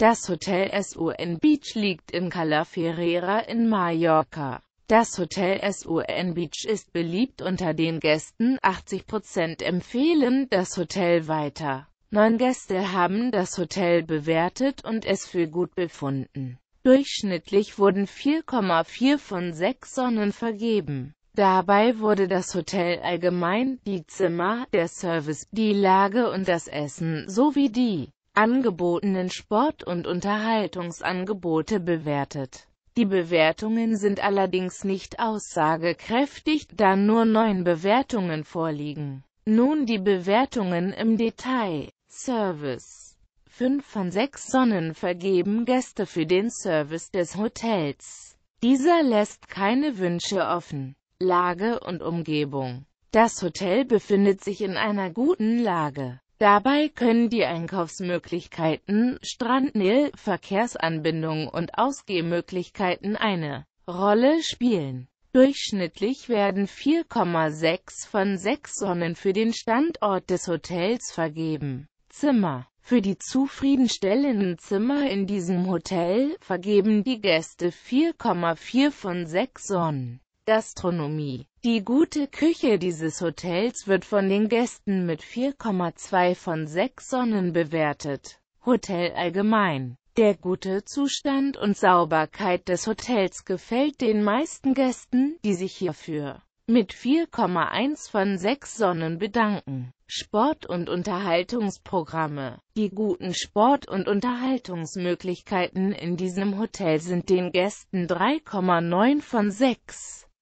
Das Hotel SUN Beach liegt in Cala Ferreira in Mallorca. Das Hotel SUN Beach ist beliebt unter den Gästen, 80% empfehlen das Hotel weiter. Neun Gäste haben das Hotel bewertet und es für gut befunden. Durchschnittlich wurden 4,4 von 6 Sonnen vergeben. Dabei wurde das Hotel allgemein, die Zimmer, der Service, die Lage und das Essen, sowie die angebotenen Sport- und Unterhaltungsangebote bewertet. Die Bewertungen sind allerdings nicht aussagekräftig, da nur neun Bewertungen vorliegen. Nun die Bewertungen im Detail. Service 5 von 6 Sonnen vergeben Gäste für den Service des Hotels. Dieser lässt keine Wünsche offen. Lage und Umgebung Das Hotel befindet sich in einer guten Lage. Dabei können die Einkaufsmöglichkeiten, Strandnähe, Verkehrsanbindungen und Ausgehmöglichkeiten eine Rolle spielen. Durchschnittlich werden 4,6 von 6 Sonnen für den Standort des Hotels vergeben. Zimmer für die zufriedenstellenden Zimmer in diesem Hotel vergeben die Gäste 4,4 von 6 Sonnen. Gastronomie die gute Küche dieses Hotels wird von den Gästen mit 4,2 von 6 Sonnen bewertet. Hotel allgemein. Der gute Zustand und Sauberkeit des Hotels gefällt den meisten Gästen, die sich hierfür mit 4,1 von 6 Sonnen bedanken. Sport- und Unterhaltungsprogramme Die guten Sport- und Unterhaltungsmöglichkeiten in diesem Hotel sind den Gästen 3,9 von 6